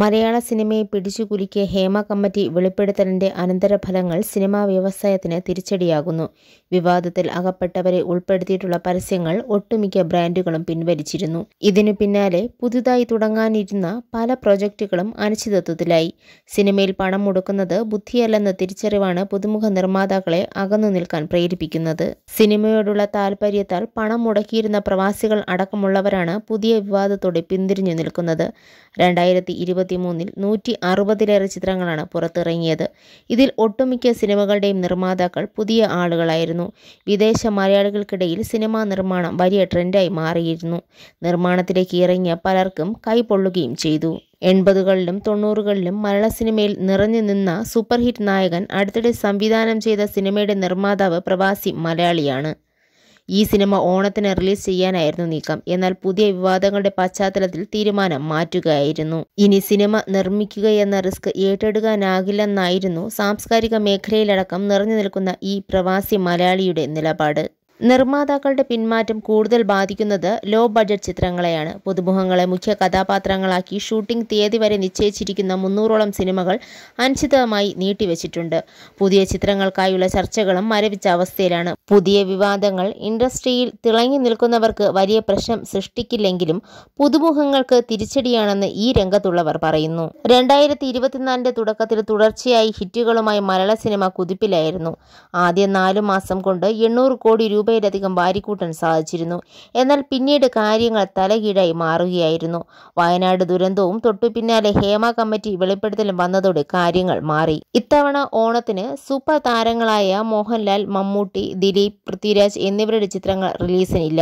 മലയാള സിനിമയെ പിടിച്ചു കുലുക്കിയ ഹേമ കമ്മിറ്റി വെളിപ്പെടുത്തലിന്റെ അനന്തരഫലങ്ങൾ സിനിമാ വ്യവസായത്തിന് തിരിച്ചടിയാകുന്നു വിവാദത്തിൽ അകപ്പെട്ടവരെ ഉൾപ്പെടുത്തിയിട്ടുള്ള പരസ്യങ്ങൾ ഒട്ടുമിക്ക ബ്രാൻഡുകളും പിൻവലിച്ചിരുന്നു ഇതിനു പിന്നാലെ പുതുതായി തുടങ്ങാനിരുന്ന പല പ്രോജക്റ്റുകളും അനിശ്ചിതത്വത്തിലായി സിനിമയിൽ പണം മുടക്കുന്നത് ബുദ്ധിയല്ലെന്ന തിരിച്ചറിവാണ് പുതുമുഖ നിർമ്മാതാക്കളെ അകന്നു നിൽക്കാൻ പ്രേരിപ്പിക്കുന്നത് സിനിമയോടുള്ള താൽപര്യത്താൽ പണം മുടക്കിയിരുന്ന പ്രവാസികൾ അടക്കമുള്ളവരാണ് പുതിയ വിവാദത്തോടെ പിന്തിരിഞ്ഞു നിൽക്കുന്നത് രണ്ടായിരത്തി മൂന്നിൽ നൂറ്റി അറുപതിലേറെ ചിത്രങ്ങളാണ് പുറത്തിറങ്ങിയത് ഇതിൽ ഒട്ടുമിക്ക സിനിമകളുടെയും നിർമ്മാതാക്കൾ പുതിയ ആളുകളായിരുന്നു വിദേശ മലയാളികൾക്കിടയിൽ സിനിമാ നിർമ്മാണം വലിയ ട്രെൻഡായി മാറിയിരുന്നു നിർമ്മാണത്തിലേക്ക് ഇറങ്ങിയ പലർക്കും കൈപൊള്ളുകയും ചെയ്തു എൺപതുകളിലും തൊണ്ണൂറുകളിലും മലയാള സിനിമയിൽ നിറഞ്ഞു നിന്ന സൂപ്പർഹിറ്റ് നായകൻ അടുത്തിടെ സംവിധാനം ചെയ്ത സിനിമയുടെ നിർമ്മാതാവ് പ്രവാസി മലയാളിയാണ് ഈ സിനിമ ഓണത്തിന് റിലീസ് ചെയ്യാനായിരുന്നു നീക്കം എന്നാൽ പുതിയ വിവാദങ്ങളുടെ പശ്ചാത്തലത്തിൽ തീരുമാനം മാറ്റുകയായിരുന്നു ഇനി സിനിമ നിർമ്മിക്കുക എന്ന റിസ്ക് ഏറ്റെടുക്കാനാകില്ലെന്നായിരുന്നു സാംസ്കാരിക മേഖലയിലടക്കം നിറഞ്ഞു നിൽക്കുന്ന ഈ പ്രവാസി മലയാളിയുടെ നിലപാട് നിർമ്മാതാക്കളുടെ പിന്മാറ്റം കൂടുതൽ ബാധിക്കുന്നത് ലോ ബഡ്ജറ്റ് ചിത്രങ്ങളെയാണ് പുതുമുഖങ്ങളെ മുഖ്യ കഥാപാത്രങ്ങളാക്കി ഷൂട്ടിംഗ് തീയതി വരെ നിശ്ചയിച്ചിരിക്കുന്ന മുന്നൂറോളം സിനിമകൾ അനിശ്ചിതമായി നീട്ടിവെച്ചിട്ടുണ്ട് പുതിയ ചിത്രങ്ങൾക്കായുള്ള ചർച്ചകളും മരവിച്ച അവസ്ഥയിലാണ് പുതിയ വിവാദങ്ങൾ ഇൻഡസ്ട്രിയിൽ തിളങ്ങി നിൽക്കുന്നവർക്ക് വലിയ പ്രശ്നം സൃഷ്ടിക്കില്ലെങ്കിലും പുതുമുഖങ്ങൾക്ക് തിരിച്ചടിയാണെന്ന് ഈ രംഗത്തുള്ളവർ പറയുന്നു രണ്ടായിരത്തി ഇരുപത്തിനാലിന്റെ തുടക്കത്തിൽ തുടർച്ചയായി ഹിറ്റുകളുമായി മലയാള സിനിമ കുതിപ്പിലായിരുന്നു ആദ്യ നാലു മാസം കൊണ്ട് എണ്ണൂറ് കോടി രൂപ പേരധികം വാരിക്കൂട്ടൻ സാധിച്ചിരുന്നു എന്നാൽ പിന്നീട് കാര്യങ്ങൾ തലകീഴായി മാറുകയായിരുന്നു വയനാട് ദുരന്തവും തൊട്ടു പിന്നാലെ ഹേമ കമ്മിറ്റി വെളിപ്പെടുത്തലും വന്നതോടെ കാര്യങ്ങൾ മാറി ഇത്തവണ ഓണത്തിന് സൂപ്പർ താരങ്ങളായ മോഹൻലാൽ മമ്മൂട്ടി ദിലീപ് പൃഥ്വിരാജ് എന്നിവരുടെ ചിത്രങ്ങൾ റിലീസിനില്ല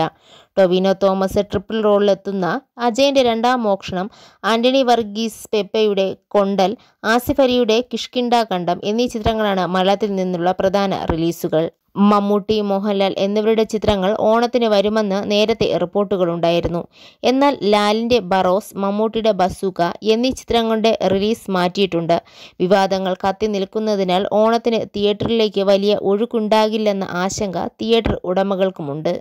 ടൊവിനോ തോമസ് ട്രിപ്പിൾ റോളിലെത്തുന്ന അജയന്റെ രണ്ടാം മോക്ഷണം ആന്റണി വർഗീസ് പെപ്പയുടെ കൊണ്ടൽ ആസിഫ് അലിയുടെ കിഷ്കിണ്ട കണ്ടം എന്നീ ചിത്രങ്ങളാണ് മലയാളത്തിൽ നിന്നുള്ള പ്രധാന റിലീസുകൾ മമ്മൂട്ടി മോഹൻലാൽ എന്നിവരുടെ ചിത്രങ്ങൾ ഓണത്തിന് വരുമെന്ന് നേരത്തെ റിപ്പോർട്ടുകളുണ്ടായിരുന്നു എന്നാൽ ലാലിൻ്റെ ബറോസ് മമ്മൂട്ടിയുടെ ബസൂക്ക എന്നീ ചിത്രങ്ങളുടെ റിലീസ് മാറ്റിയിട്ടുണ്ട് വിവാദങ്ങൾ കത്തി നിൽക്കുന്നതിനാൽ ഓണത്തിന് തിയേറ്ററിലേക്ക് വലിയ ഒഴുക്കുണ്ടാകില്ലെന്ന ആശങ്ക തിയേറ്റർ ഉടമകൾക്കുമുണ്ട്